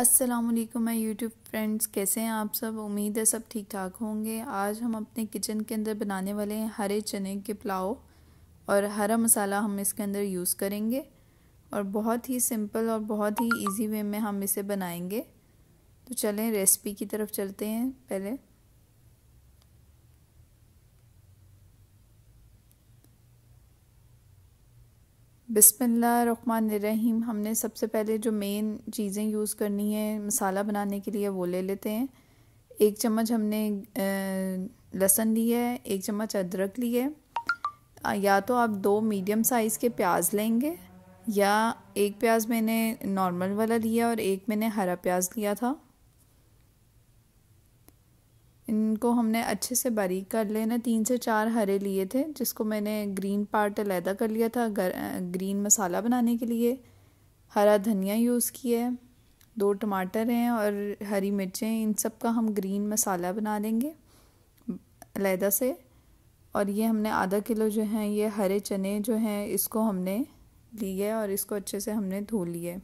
अस्सलाम वालेकुम मैं यूट्यूब फ्रेंड्स कैसे हैं आप सब उम्मीद है सब ठीक ठाक होंगे आज हम अपने किचन के अंदर बनाने वाले हैं हरे चने के पुलाव और हरा मसाला हम इसके अंदर यूज़ करेंगे और बहुत ही सिंपल और बहुत ही इजी वे में हम इसे बनाएंगे तो चलें रेसिपी की तरफ चलते हैं पहले बिसमीम हमने सबसे पहले जो मेन चीज़ें यूज़ करनी है मसाला बनाने के लिए वो ले लेते हैं एक चम्मच हमने लहसन लिया है एक चम्मच अदरक है या तो आप दो मीडियम साइज़ के प्याज लेंगे या एक प्याज मैंने नॉर्मल वाला लिया और एक मैंने हरा प्याज लिया था इनको हमने अच्छे से बारीक कर लेना तीन से चार हरे लिए थे जिसको मैंने ग्रीन पार्ट अलहदा कर लिया था गर, ग्रीन मसाला बनाने के लिए हरा धनिया यूज़ किया है दो टमाटर हैं और हरी मिर्चें इन सब का हम ग्रीन मसाला बना लेंगे अलहदा से और ये हमने आधा किलो जो हैं ये हरे चने जो हैं इसको हमने लिए और इसको अच्छे से हमने धो लिए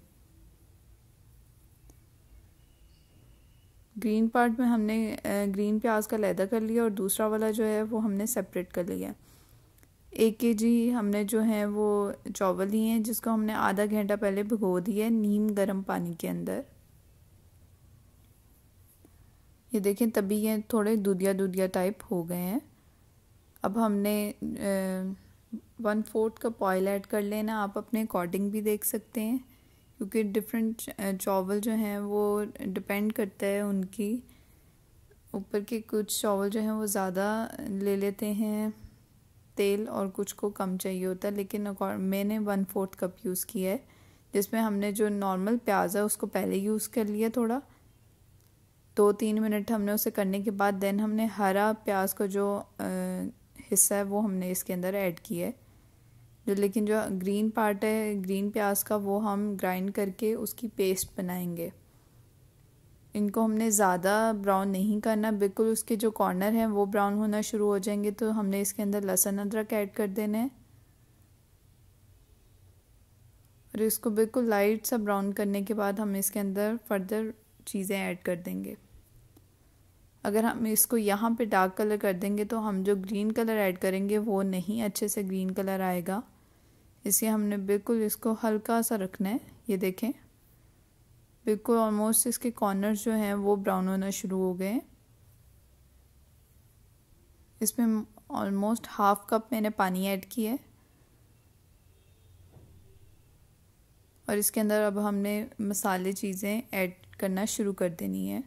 ग्रीन पार्ट में हमने ग्रीन प्याज का लैदा कर लिया और दूसरा वाला जो है वो हमने सेपरेट कर लिया एक के जी हमने जो है वो चावल लिए हैं जिसको हमने आधा घंटा पहले भिगो दिया है नीम गर्म पानी के अंदर ये देखें तभी ये थोड़े दूधिया दूधिया टाइप हो गए हैं अब हमने one fourth cup oil add कर लेना आप अपने अकॉर्डिंग भी देख सकते हैं क्योंकि डिफरेंट चावल जो हैं वो डिपेंड करता है उनकी ऊपर के कुछ चावल जो हैं वो ज़्यादा ले लेते हैं तेल और कुछ को कम चाहिए होता है लेकिन मैंने वन फोर्थ कप यूज़ किया है जिसमें हमने जो नॉर्मल प्याज है उसको पहले यूज़ कर लिया थोड़ा दो तीन मिनट हमने उसे करने के बाद देन हमने हरा प्याज का जो आ, हिस्सा है वो हमने इसके अंदर ऐड किया है जो लेकिन जो ग्रीन पार्ट है ग्रीन प्याज का वो हम ग्राइंड करके उसकी पेस्ट बनाएंगे इनको हमने ज़्यादा ब्राउन नहीं करना बिल्कुल उसके जो कॉर्नर हैं वो ब्राउन होना शुरू हो जाएंगे तो हमने इसके अंदर लहसुन अदरक ऐड कर देना है और इसको बिल्कुल लाइट सा ब्राउन करने के बाद हम इसके अंदर फर्दर चीज़ें ऐड कर देंगे अगर हम इसको यहाँ पे डार्क कलर कर देंगे तो हम जो ग्रीन कलर ऐड करेंगे वो नहीं अच्छे से ग्रीन कलर आएगा इसे हमने बिल्कुल इसको हल्का सा रखना है ये देखें बिल्कुल ऑलमोस्ट इसके कॉर्नर जो हैं वो ब्राउन होना शुरू हो गए इसमें ऑलमोस्ट हाफ कप मैंने पानी ऐड किया है और इसके अंदर अब हमने मसाले चीज़ें ऐड करना शुरू कर देनी है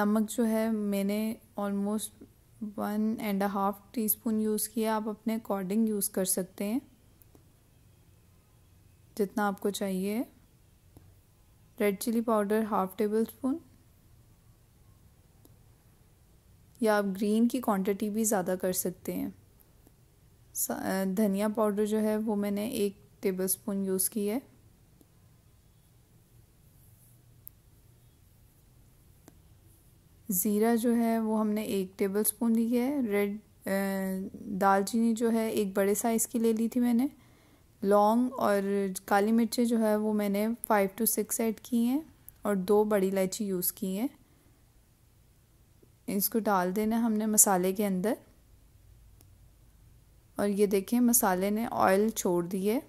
नमक जो है मैंने almost one and half teaspoon use किया आप अपने अकॉर्डिंग यूज़ कर सकते हैं जितना आपको चाहिए red chilli powder half tablespoon या आप ग्रीन की क्वांटिटी भी ज़्यादा कर सकते हैं धनिया पाउडर जो है वो मैंने एक टेबल स्पून यूज़ की है ज़ीरा जो है वो हमने एक टेबल स्पून ली है रेड दालचीनी जो है एक बड़े साइज़ की ले ली थी मैंने लौंग और काली मिर्चें जो है वो मैंने फ़ाइव टू सिक्स ऐड की हैं और दो बड़ी इलायची यूज़ की हैं इसको डाल देना हमने मसाले के अंदर और ये देखें मसाले ने ऑयल छोड़ दिए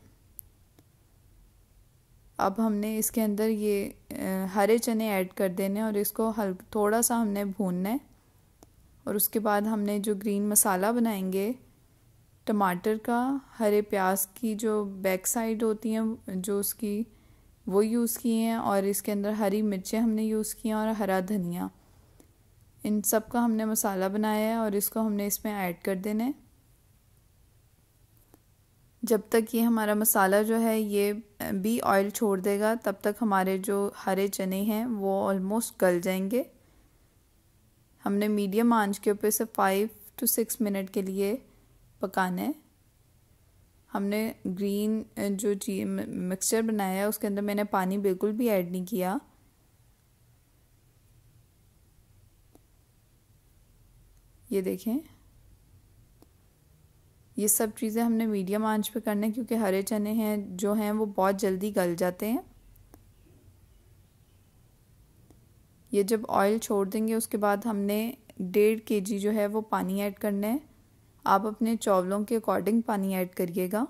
अब हमने इसके अंदर ये हरे चने ऐड कर देने और इसको हल थोड़ा सा हमने भूनना है और उसके बाद हमने जो ग्रीन मसाला बनाएंगे टमाटर का हरे प्याज की जो बैक साइड होती हैं जो उसकी वो यूज़ किए हैं और इसके अंदर हरी मिर्चें हमने यूज़ की हैं और हरा धनिया इन सब का हमने मसाला बनाया है और इसको हमने इसमें ऐड कर देना है जब तक ये हमारा मसाला जो है ये भी ऑयल छोड़ देगा तब तक हमारे जो हरे चने हैं वो ऑलमोस्ट गल जाएंगे हमने मीडियम आंच के ऊपर से फाइव टू सिक्स मिनट के लिए पकाना है हमने ग्रीन जो ची मिक्सचर बनाया है उसके अंदर मैंने पानी बिल्कुल भी ऐड नहीं किया ये देखें ये सब चीज़ें हमने मीडियम आंच पे करना है क्योंकि हरे चने हैं जो हैं वो बहुत जल्दी गल जाते हैं ये जब ऑयल छोड़ देंगे उसके बाद हमने डेढ़ के जी जो है वो पानी ऐड करना है आप अपने चावलों के अकॉर्डिंग पानी ऐड करिएगा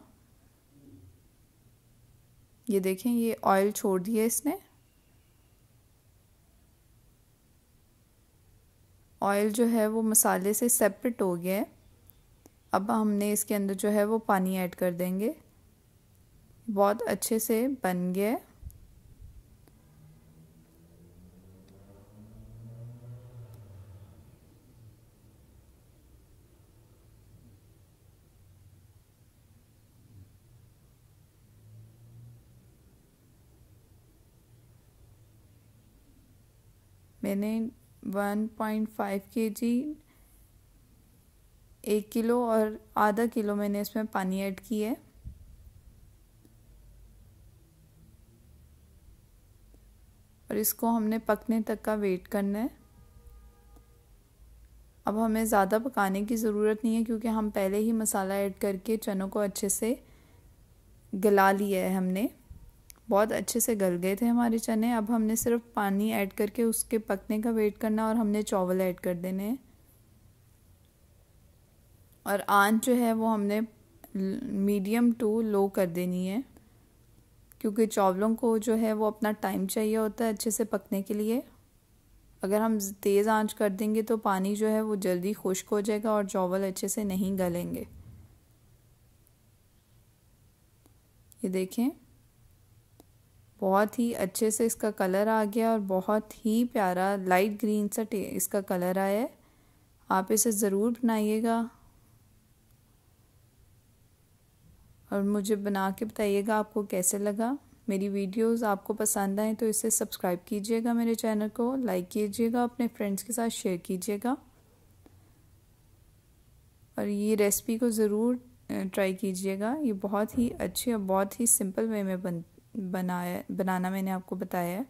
ये देखें ये ऑयल छोड़ दिया इसने ऑयल जो है वो मसाले से सेपरेट हो गया है अब हमने इसके अंदर जो है वो पानी ऐड कर देंगे बहुत अच्छे से बन गया मैंने 1.5 पॉइंट फाइव के जी एक किलो और आधा किलो मैंने इसमें पानी ऐड किया है और इसको हमने पकने तक का वेट करना है अब हमें ज़्यादा पकाने की ज़रूरत नहीं है क्योंकि हम पहले ही मसाला ऐड करके चनों को अच्छे से गला लिया है हमने बहुत अच्छे से गल गए थे हमारे चने अब हमने सिर्फ पानी ऐड करके उसके पकने का वेट करना और हमने चावल ऐड कर देने हैं और आंच जो है वो हमने मीडियम टू लो कर देनी है क्योंकि चावलों को जो है वो अपना टाइम चाहिए होता है अच्छे से पकने के लिए अगर हम तेज़ आंच कर देंगे तो पानी जो है वो जल्दी खुश्क हो जाएगा और चावल अच्छे से नहीं गलेंगे ये देखें बहुत ही अच्छे से इसका कलर आ गया और बहुत ही प्यारा लाइट ग्रीन सा इसका कलर आया है आप इसे ज़रूर बनाइएगा और मुझे बना के बताइएगा आपको कैसे लगा मेरी वीडियोस आपको पसंद आए तो इसे सब्सक्राइब कीजिएगा मेरे चैनल को लाइक कीजिएगा अपने फ्रेंड्स के साथ शेयर कीजिएगा और ये रेसिपी को ज़रूर ट्राई कीजिएगा ये बहुत ही अच्छी और बहुत ही सिंपल वे में बन बनाया बनाना मैंने आपको बताया है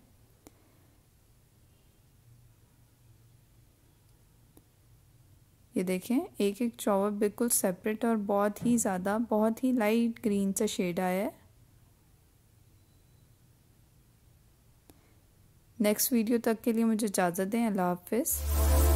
ये देखें एक एक चॉवर बिल्कुल सेपरेट और बहुत ही ज़्यादा बहुत ही लाइट ग्रीन सा शेड आया है नेक्स्ट वीडियो तक के लिए मुझे इजाज़त दें अल्लाह हाफिज़